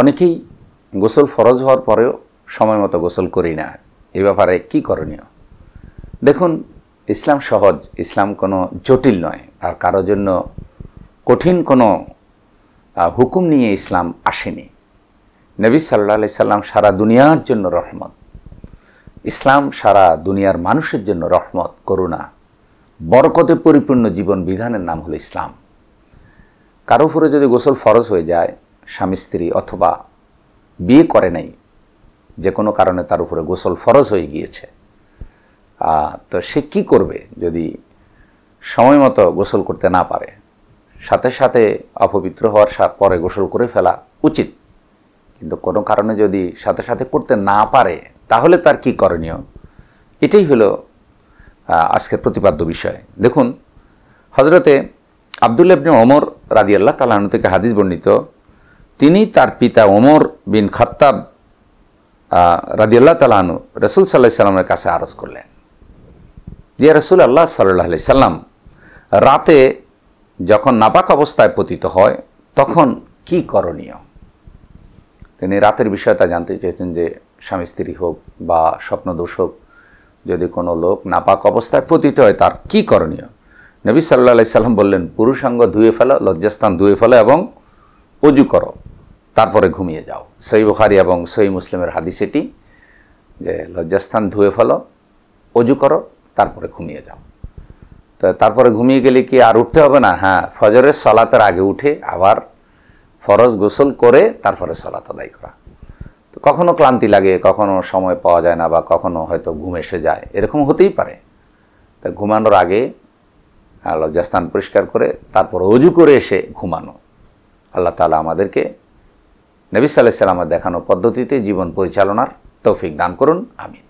অনেকেই গোসল ফরজ হওয়ার পরেও সময় মতো গোসল করি না এ ব্যাপারে কি করণীয় দেখুন ইসলাম সহজ ইসলাম কোনো জটিল নয় আর কারোর জন্য কঠিন কোনো হুকুম নিয়ে ইসলাম আসেনি নবী সাল্লা সাল্লাম সারা দুনিয়ার জন্য রহমত ইসলাম সারা দুনিয়ার মানুষের জন্য রহমত করুণা বরকতে পরিপূর্ণ জীবন বিধানের নাম হলো ইসলাম কারো উপরে যদি গোসল ফরজ হয়ে যায় স্বামী স্ত্রী অথবা বিয়ে করে নাই যে কোনো কারণে তার উপরে গোসল ফরজ হয়ে গিয়েছে তো সে কি করবে যদি সময় মতো গোসল করতে না পারে সাথে সাথে অপবিত্র হওয়ার পরে গোসল করে ফেলা উচিত কিন্তু কোনো কারণে যদি সাথে সাথে করতে না পারে তাহলে তার কি করণীয় এটাই হলো আজকের প্রতিপাদ্য বিষয় দেখুন হজরতে আবদুল্লাবিন অমর রাদিয়াল্লাহ তালাহন থেকে হাদিস বর্ণিত তিনি তার পিতা ওমর বিন খাত্তাব রাদিউল্লাহ তালাহনু রসুল সাল্লাহ সাল্লামের কাছে আরজ করলেন ইয়া রসুল আল্লাহ সাল্লাহ আলি সাল্লাম রাতে যখন নাপাক অবস্থায় পতিত হয় তখন কি করণীয় তিনি রাতের বিষয়টা জানতে চেয়েছেন যে স্বামী স্ত্রী হোক বা স্বপ্নদোষ হোক যদি কোনো লোক নাপাক অবস্থায় পতিত হয় তার কি করণীয় নবী সাল্লাহ সাল্লাম বললেন পুরুষাঙ্গ ধুয়ে ফেলো লজ্জাস্থান ধুয়ে ফেলো এবং অজু করো তারপরে ঘুমিয়ে যাও সই বুখারি এবং সই মুসলিমের হাদিস এটি যে লজ্জাস্থান ধুয়ে ফেলো অজু করো তারপরে ঘুমিয়ে যাও তো তারপরে ঘুমিয়ে গেলে কি আর উঠতে হবে না হ্যাঁ ফজরের সলাতের আগে উঠে আবার ফরজ গোসল করে তারপরে সলাত আদায় করা তো কখনও ক্লান্তি লাগে কখনো সময় পাওয়া যায় না বা কখনো হয়তো ঘুম এসে যায় এরকম হতেই পারে তা ঘুমানোর আগে হ্যাঁ, লজ্জাস্থান পরিষ্কার করে তারপর অজু করে এসে ঘুমানো আল্লাহ তালা আমাদেরকে নবী সাল্লাহ সাল্লামের দেখানো পদ্ধতিতে জীবন পরিচালনার তৌফিক দান করুন আমিন